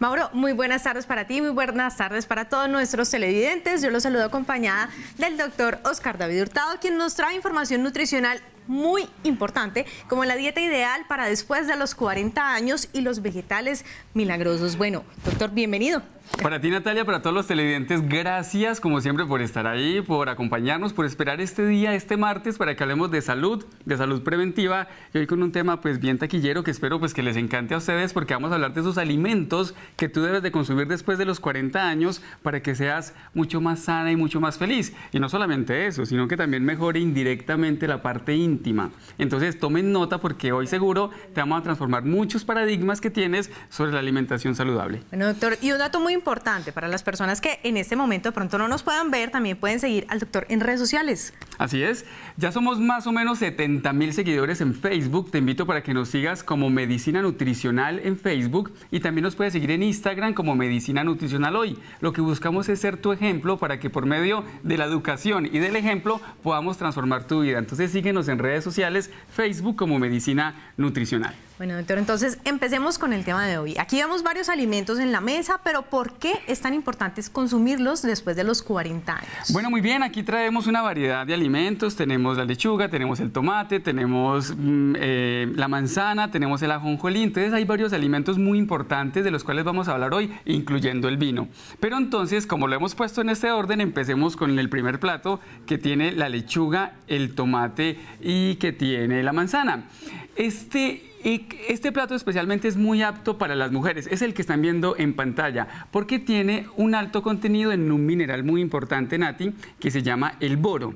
Mauro, muy buenas tardes para ti, muy buenas tardes para todos nuestros televidentes. Yo los saludo acompañada del doctor Oscar David Hurtado, quien nos trae información nutricional muy importante, como la dieta ideal para después de los 40 años y los vegetales milagrosos. Bueno, doctor, bienvenido. Para ti, Natalia, para todos los televidentes, gracias como siempre por estar ahí, por acompañarnos, por esperar este día, este martes, para que hablemos de salud, de salud preventiva. Y hoy con un tema pues bien taquillero que espero pues que les encante a ustedes porque vamos a hablar de esos alimentos que tú debes de consumir después de los 40 años para que seas mucho más sana y mucho más feliz. Y no solamente eso, sino que también mejore indirectamente la parte íntima entonces tomen nota porque hoy seguro te vamos a transformar muchos paradigmas que tienes sobre la alimentación saludable. Bueno, doctor, y un dato muy importante para las personas que en este momento de pronto no nos puedan ver, también pueden seguir al doctor en redes sociales. Así es. Ya somos más o menos 70 mil seguidores en Facebook. Te invito para que nos sigas como Medicina Nutricional en Facebook y también nos puedes seguir en Instagram como Medicina Nutricional Hoy. Lo que buscamos es ser tu ejemplo para que por medio de la educación y del ejemplo podamos transformar tu vida. Entonces síguenos en redes sociales, Facebook como Medicina Nutricional. Bueno, doctor, entonces empecemos con el tema de hoy. Aquí vemos varios alimentos en la mesa, pero ¿por qué es tan importante consumirlos después de los 40 años? Bueno, muy bien, aquí traemos una variedad de alimentos. Tenemos la lechuga, tenemos el tomate, tenemos mm, eh, la manzana, tenemos el ajonjolí. Entonces hay varios alimentos muy importantes de los cuales vamos a hablar hoy, incluyendo el vino. Pero entonces, como lo hemos puesto en este orden, empecemos con el primer plato que tiene la lechuga, el tomate y que tiene la manzana. Este este plato especialmente es muy apto para las mujeres, es el que están viendo en pantalla, porque tiene un alto contenido en un mineral muy importante, Nati, que se llama el boro.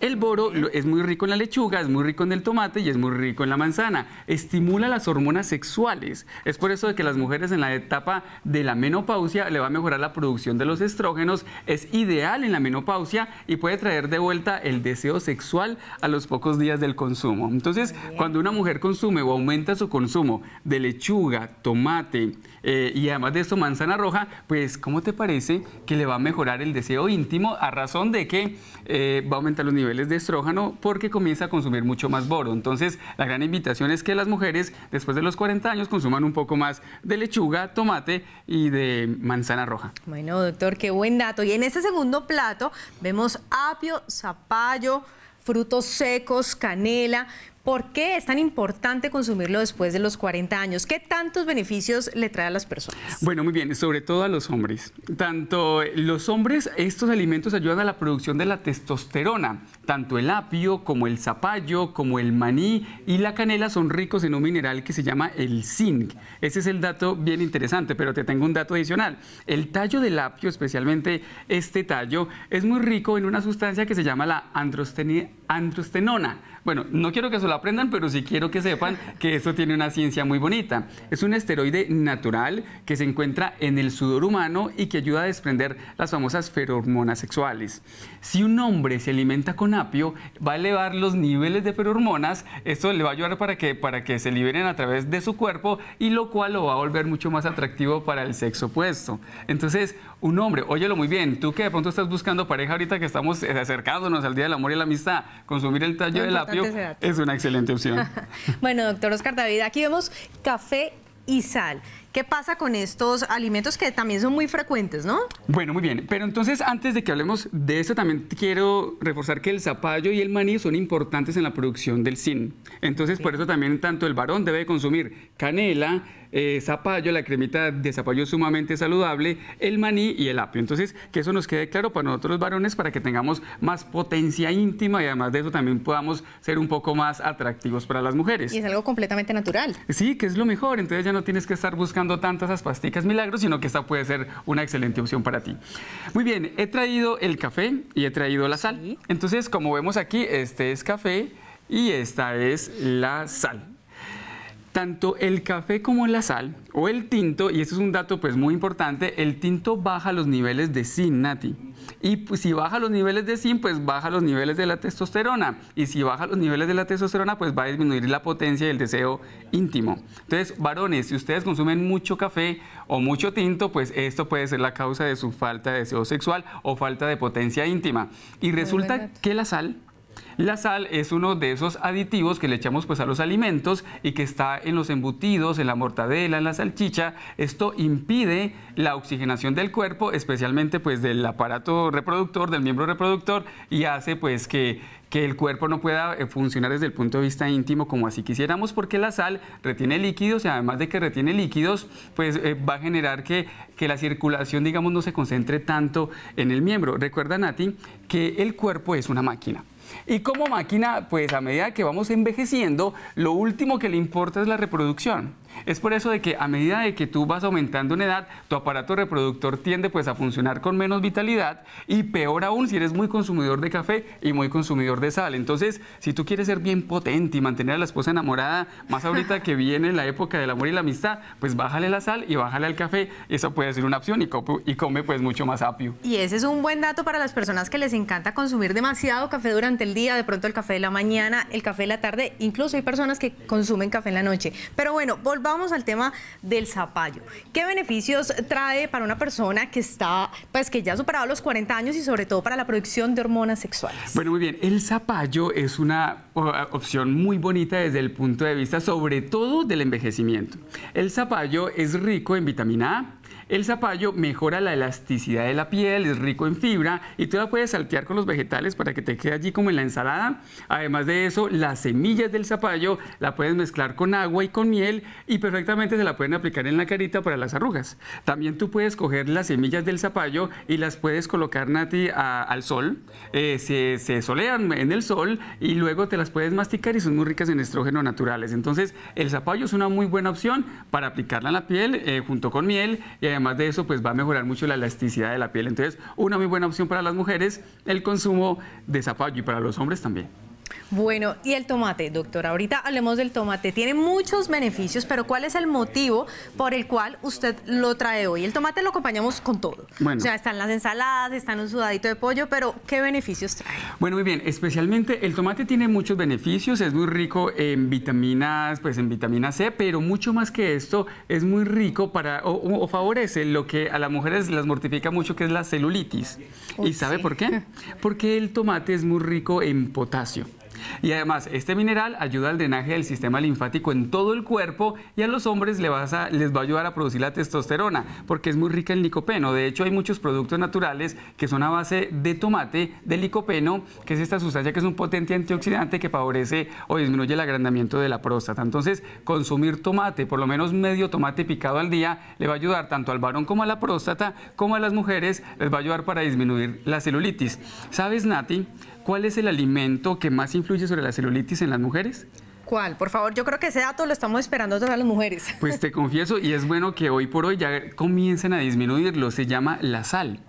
El boro es muy rico en la lechuga, es muy rico en el tomate y es muy rico en la manzana. Estimula las hormonas sexuales. Es por eso de que las mujeres en la etapa de la menopausia le va a mejorar la producción de los estrógenos. Es ideal en la menopausia y puede traer de vuelta el deseo sexual a los pocos días del consumo. Entonces, cuando una mujer consume o aumenta su consumo de lechuga, tomate eh, y además de eso manzana roja, pues ¿cómo te parece que le va a mejorar el deseo íntimo a razón de que eh, va a aumentar los niveles de estrógeno porque comienza a consumir mucho más boro. Entonces, la gran invitación es que las mujeres después de los 40 años consuman un poco más de lechuga, tomate y de manzana roja. Bueno, doctor, qué buen dato. Y en este segundo plato vemos apio, zapallo, frutos secos, canela, ¿Por qué es tan importante consumirlo después de los 40 años? ¿Qué tantos beneficios le trae a las personas? Bueno, muy bien, sobre todo a los hombres. Tanto los hombres, estos alimentos ayudan a la producción de la testosterona. Tanto el apio como el zapallo, como el maní y la canela son ricos en un mineral que se llama el zinc. Ese es el dato bien interesante, pero te tengo un dato adicional. El tallo del apio, especialmente este tallo, es muy rico en una sustancia que se llama la androstenona bueno, no quiero que eso lo aprendan, pero sí quiero que sepan que esto tiene una ciencia muy bonita. Es un esteroide natural que se encuentra en el sudor humano y que ayuda a desprender las famosas ferormonas sexuales. Si un hombre se alimenta con apio, va a elevar los niveles de ferormonas. Esto le va a ayudar para que, para que se liberen a través de su cuerpo y lo cual lo va a volver mucho más atractivo para el sexo opuesto. Entonces, un hombre, óyelo muy bien, tú que de pronto estás buscando pareja ahorita que estamos acercándonos al Día del Amor y la Amistad, consumir el tallo del apio es una excelente opción. bueno, doctor Oscar David, aquí vemos café y sal. ¿Qué pasa con estos alimentos que también son muy frecuentes, no? Bueno, muy bien. Pero entonces, antes de que hablemos de eso, también quiero reforzar que el zapallo y el maní son importantes en la producción del zinc. Entonces, por eso también tanto el varón debe consumir canela, eh, zapallo, la cremita de zapallo sumamente saludable, el maní y el apio. Entonces, que eso nos quede claro para nosotros los varones, para que tengamos más potencia íntima y además de eso también podamos ser un poco más atractivos para las mujeres. Y es algo completamente natural. Sí, que es lo mejor. Entonces ya no tienes que estar buscando tantas tanto esas pasticas milagros, sino que esta puede ser una excelente opción para ti. Muy bien, he traído el café y he traído la sal. Entonces, como vemos aquí, este es café y esta es la sal tanto el café como la sal o el tinto, y esto es un dato pues muy importante, el tinto baja los niveles de zinc, Nati. Y pues, si baja los niveles de zinc, pues baja los niveles de la testosterona. Y si baja los niveles de la testosterona, pues va a disminuir la potencia y el deseo íntimo. Entonces, varones, si ustedes consumen mucho café o mucho tinto, pues esto puede ser la causa de su falta de deseo sexual o falta de potencia íntima. Y resulta que la sal la sal es uno de esos aditivos que le echamos pues, a los alimentos y que está en los embutidos, en la mortadela, en la salchicha. Esto impide la oxigenación del cuerpo, especialmente pues del aparato reproductor, del miembro reproductor y hace pues que el cuerpo no pueda eh, funcionar desde el punto de vista íntimo como así quisiéramos, porque la sal retiene líquidos y además de que retiene líquidos, pues eh, va a generar que, la circulación, digamos, no se concentre tanto en el miembro. Recuerda, Nati, que el cuerpo es una máquina. Y como máquina, pues a medida que vamos envejeciendo, lo último que le importa es la reproducción. Es por eso de que a medida de que tú vas aumentando en edad, tu aparato reproductor tiende pues a funcionar con menos vitalidad y peor aún si eres muy consumidor de café y muy consumidor de sal. Entonces, si tú quieres ser bien potente y mantener a la esposa enamorada, más ahorita que viene la época del amor y la amistad, pues bájale la sal y bájale al café. Eso puede ser una opción y, y come pues mucho más apio. Y ese es un buen dato para las personas que les encanta consumir demasiado café durante el día, de pronto el café de la mañana, el café de la tarde, incluso hay personas que consumen café en la noche. Pero bueno, vamos al tema del zapallo. ¿Qué beneficios trae para una persona que está, pues que ya ha superado los 40 años y sobre todo para la producción de hormonas sexuales? Bueno, muy bien. El zapallo es una opción muy bonita desde el punto de vista sobre todo del envejecimiento. El zapallo es rico en vitamina A, el zapallo mejora la elasticidad de la piel, es rico en fibra y tú la puedes saltear con los vegetales para que te quede allí como en la ensalada. Además de eso, las semillas del zapallo la puedes mezclar con agua y con miel y perfectamente se la pueden aplicar en la carita para las arrugas. También tú puedes coger las semillas del zapallo y las puedes colocar, Nati, al sol. Eh, se, solean en el sol y luego te las puedes masticar y son muy ricas en estrógeno naturales. Entonces, el zapallo es una muy buena opción para aplicarla en la piel eh, junto con miel y además de eso, pues va a mejorar mucho la elasticidad de la piel. Entonces, una muy buena opción para las mujeres, el consumo de zapallo y para los hombres también. Bueno, y el tomate, doctor. ahorita hablemos del tomate. Tiene muchos beneficios, pero ¿cuál es el motivo por el cual usted lo trae hoy? El tomate lo acompañamos con todo. Bueno. O sea, están las ensaladas, están un sudadito de pollo, pero ¿qué beneficios trae? Bueno, muy bien. Especialmente el tomate tiene muchos beneficios, es muy rico en vitaminas, pues en vitamina C, pero mucho más que esto, es muy rico para, o, favorece lo que a las mujeres las mortifica mucho, que es la celulitis. ¿Y sabe por qué? Porque el tomate es muy rico en potasio. Y además, este mineral ayuda al drenaje del sistema linfático en todo el cuerpo y a los hombres les, va a ayudar a producir la testosterona porque es muy rica en licopeno. De hecho, hay muchos productos naturales que son a base de tomate, de licopeno, que es esta sustancia que es un potente antioxidante que favorece o disminuye el agrandamiento de la próstata. Entonces, consumir tomate, por lo menos medio tomate picado al día, le va a ayudar tanto al varón como a la próstata, como a las mujeres, les va a ayudar para disminuir la celulitis. ¿Sabes, Nati? ¿cuál es el alimento que más influye sobre la celulitis en las mujeres? ¿Cuál? Por favor, yo creo que ese dato lo estamos esperando todas las mujeres. Pues te confieso, y es bueno que hoy por hoy ya comiencen a disminuirlo, se llama la sal.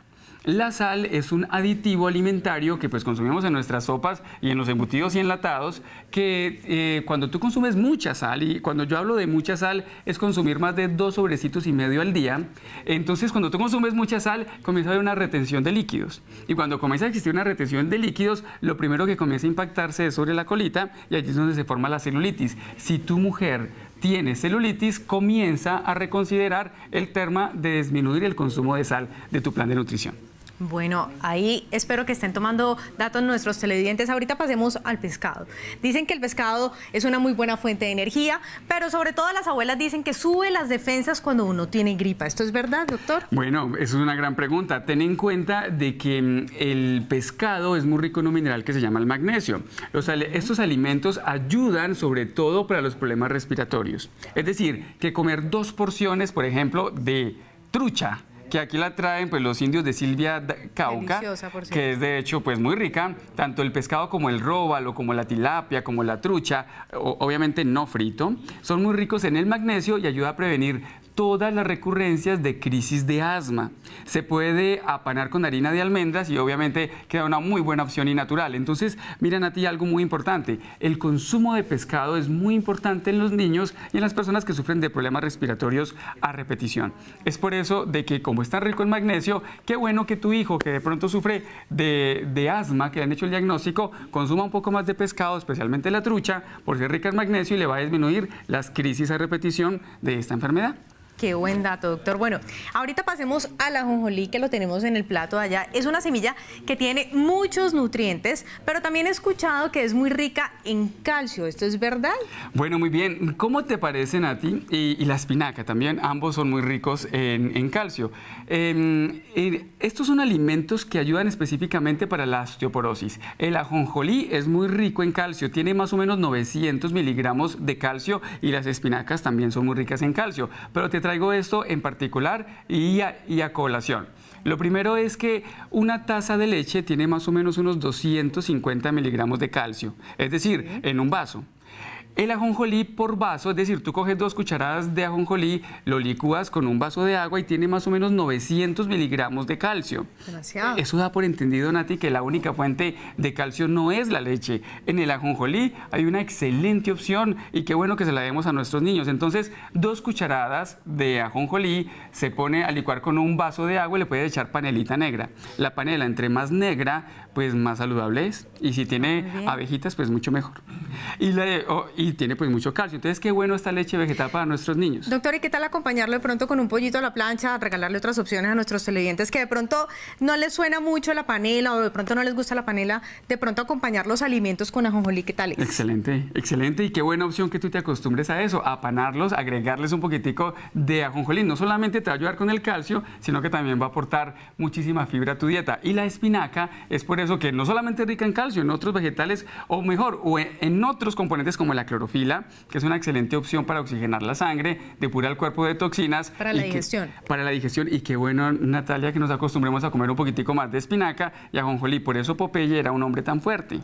La sal es un aditivo alimentario que pues consumimos en nuestras sopas y en los embutidos y enlatados, que eh, cuando tú consumes mucha sal, y cuando yo hablo de mucha sal es consumir más de dos sobrecitos y medio al día, entonces cuando tú consumes mucha sal comienza a haber una retención de líquidos. Y cuando comienza a existir una retención de líquidos, lo primero que comienza a impactarse es sobre la colita y allí es donde se forma la celulitis. Si tu mujer tienes celulitis, comienza a reconsiderar el tema de disminuir el consumo de sal de tu plan de nutrición. Bueno, ahí espero que estén tomando datos nuestros televidentes. Ahorita pasemos al pescado. Dicen que el pescado es una muy buena fuente de energía, pero sobre todo las abuelas dicen que sube las defensas cuando uno tiene gripa. ¿Esto es verdad, doctor? Bueno, eso es una gran pregunta. Ten en cuenta de que mm, el pescado es muy rico en un mineral que se llama el magnesio. estos alimentos ayudan sobre todo para los problemas respiratorios. Es decir, que comer dos porciones, por ejemplo, de trucha, que aquí la traen pues los indios de Silvia Cauca, que es de hecho pues muy rica, tanto el pescado como el róbalo, como la tilapia, como la trucha, obviamente no frito, son muy ricos en el magnesio y ayuda a prevenir todas las recurrencias de crisis de asma. Se puede apanar con harina de almendras y obviamente queda una muy buena opción y natural. Entonces, miren a ti algo muy importante. El consumo de pescado es muy importante en los niños y en las personas que sufren de problemas respiratorios a repetición. Es por eso de que como está rico en magnesio, qué bueno que tu hijo que de pronto sufre de, asma, que han hecho el diagnóstico, consuma un poco más de pescado, especialmente la trucha, porque es rica en magnesio y le va a disminuir las crisis a repetición de esta enfermedad. Qué buen dato, doctor. Bueno, ahorita pasemos al ajonjolí que lo tenemos en el plato allá. Es una semilla que tiene muchos nutrientes, pero también he escuchado que es muy rica en calcio. ¿Esto es verdad? Bueno, muy bien. ¿Cómo te parecen a ti? Y, la espinaca también. Ambos son muy ricos en, calcio. Em, estos son alimentos que ayudan específicamente para la osteoporosis. El ajonjolí es muy rico en calcio. Tiene más o menos 900 miligramos de calcio y las espinacas también son muy ricas en calcio. Pero te traigo esto en particular y a, y a colación. Lo primero es que una taza de leche tiene más o menos unos 250 miligramos de calcio, es decir, en un vaso. El ajonjolí por vaso, es decir, tú coges dos cucharadas de ajonjolí, lo licúas con un vaso de agua y tiene más o menos 900 miligramos de calcio. Gracias. Eso da por entendido, Nati, que la única fuente de calcio no es la leche. En el ajonjolí hay una excelente opción y qué bueno que se la demos a nuestros niños. Entonces, dos cucharadas de ajonjolí se pone a licuar con un vaso de agua y le puedes echar panelita negra. La panela, entre más negra, pues más saludable es. Y si tiene ah, abejitas, pues mucho mejor. Oh, y, tiene pues mucho calcio. Entonces, qué bueno esta leche vegetal para nuestros niños. Doctor, ¿y qué tal acompañarlo de pronto con un pollito a la plancha, regalarle otras opciones a nuestros televidentes que de pronto no les suena mucho la panela o de pronto no les gusta la panela? De pronto acompañar los alimentos con ajonjolí, ¿qué tal Excelente, excelente. Y qué buena opción que tú te acostumbres a eso, a apanarlos, agregarles un poquitico de ajonjolí. No solamente te va a ayudar con el calcio, sino que también va a aportar muchísima fibra a tu dieta. Y la espinaca es por que no solamente rica en calcio, en otros vegetales, o mejor, o e, en otros componentes como la clorofila, que es una excelente opción para oxigenar la sangre, depurar el cuerpo de toxinas. Para la digestión. para la digestión. Y qué bueno, Natalia, que nos acostumbremos a comer un poquitico más de espinaca y ajonjolí. Por eso Popeye era un hombre tan fuerte.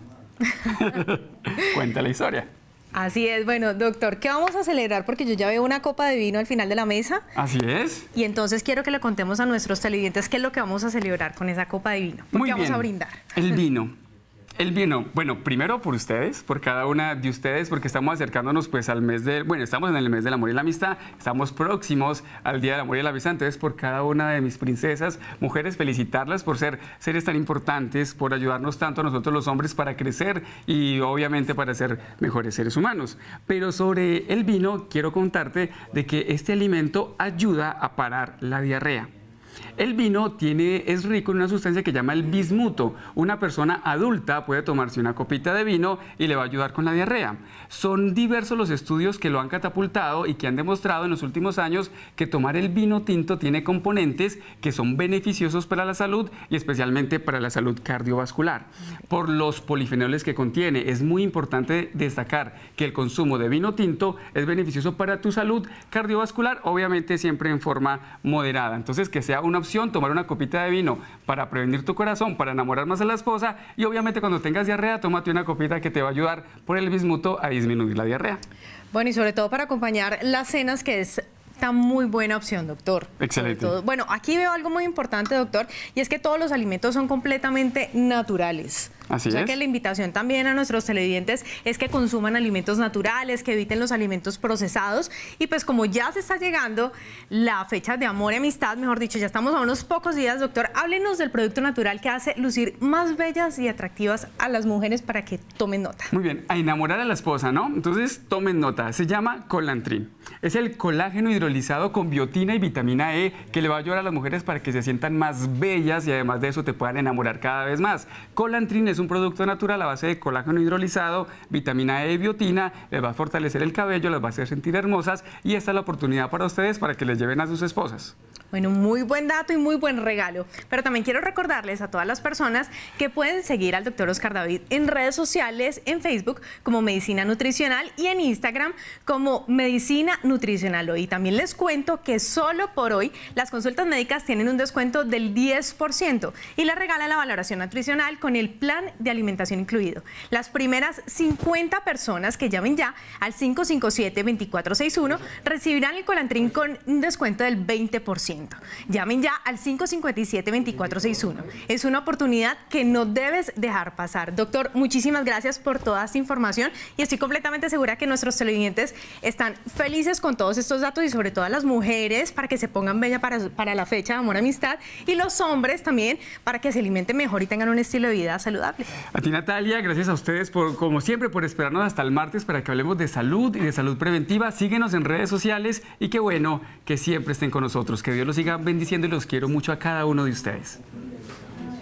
Cuenta la historia. Así es, bueno, doctor, ¿qué vamos a celebrar? Porque yo ya veo una copa de vino al final de la mesa. Así es. Y entonces quiero que le contemos a nuestros televidentes qué es lo que vamos a celebrar con esa copa de vino. Muy bien. vamos a brindar? El vino. El vino, bueno, primero por ustedes, por cada una de ustedes, porque estamos acercándonos pues al mes de, bueno, estamos en el mes del amor y la amistad, estamos próximos al Día del Amor y la Amistad, entonces por cada una de mis princesas, mujeres, felicitarlas por ser seres tan importantes, por ayudarnos tanto a nosotros los hombres para crecer y obviamente para ser mejores seres humanos. Pero sobre el vino quiero contarte de que este alimento ayuda a parar la diarrea. El vino tiene, es rico en una sustancia que llama el bismuto. Una persona adulta puede tomarse una copita de vino y le va a ayudar con la diarrea. Son diversos los estudios que lo han catapultado y que han demostrado en los últimos años que tomar el vino tinto tiene componentes que son beneficiosos para la salud y especialmente para la salud cardiovascular. Por los polifenoles que contiene, es muy importante destacar que el consumo de vino tinto es beneficioso para tu salud cardiovascular, obviamente siempre en forma moderada. Entonces, que sea una opción, tomar una copita de vino para prevenir tu corazón, para enamorar más a la esposa y obviamente cuando tengas diarrea, tómate una copita que te va a ayudar por el bismuto a disminuir la diarrea. Bueno, y sobre todo para acompañar las cenas que es tan muy buena opción, doctor. Excelente. Bueno, aquí veo algo muy importante, doctor, y es que todos los alimentos son completamente naturales. Así que la invitación también a nuestros televidentes es que consuman alimentos naturales, que eviten los alimentos procesados y pues como ya se está llegando la fecha de amor y amistad, mejor dicho, ya estamos a unos pocos días, doctor, háblenos del producto natural que hace lucir más bellas y atractivas a las mujeres para que tomen nota. Muy bien, a enamorar a la esposa, ¿no? Entonces tomen nota, se llama colantrin. Es el colágeno hidrolizado con biotina y vitamina E que le va a ayudar a las mujeres para que se sientan más bellas y además de eso te puedan enamorar cada vez más. Colantrin es es un producto natural a base de colágeno hidrolizado, vitamina E y biotina, les va a fortalecer el cabello, les va a hacer sentir hermosas y esta es la oportunidad para ustedes para que les lleven a sus esposas. Bueno, muy buen dato y muy buen regalo. Pero también quiero recordarles a todas las personas que pueden seguir al doctor Oscar David en redes sociales, en Facebook como Medicina Nutricional y en Instagram como Medicina Nutricional Hoy. Y también les cuento que solo por hoy las consultas médicas tienen un descuento del 10% y les regala la valoración nutricional con el plan de alimentación incluido. Las primeras 50 personas que llamen ya al 557-2461 recibirán el Colantrín con un descuento del 20%. Llamen ya al 557-2461. Es una oportunidad que no debes dejar pasar. Doctor, muchísimas gracias por toda esta información y estoy completamente segura que nuestros televidentes están felices con todos estos datos y sobre todo las mujeres para que se pongan bella para, para la fecha de amor amistad y los hombres también para que se alimenten mejor y tengan un estilo de vida saludable. A ti Natalia, gracias a ustedes por, como siempre, por esperarnos hasta el martes para que hablemos de salud y de salud preventiva. Síguenos en redes sociales y qué bueno que siempre estén con nosotros. Que Dios los siga bendiciendo y los quiero mucho a cada uno de ustedes.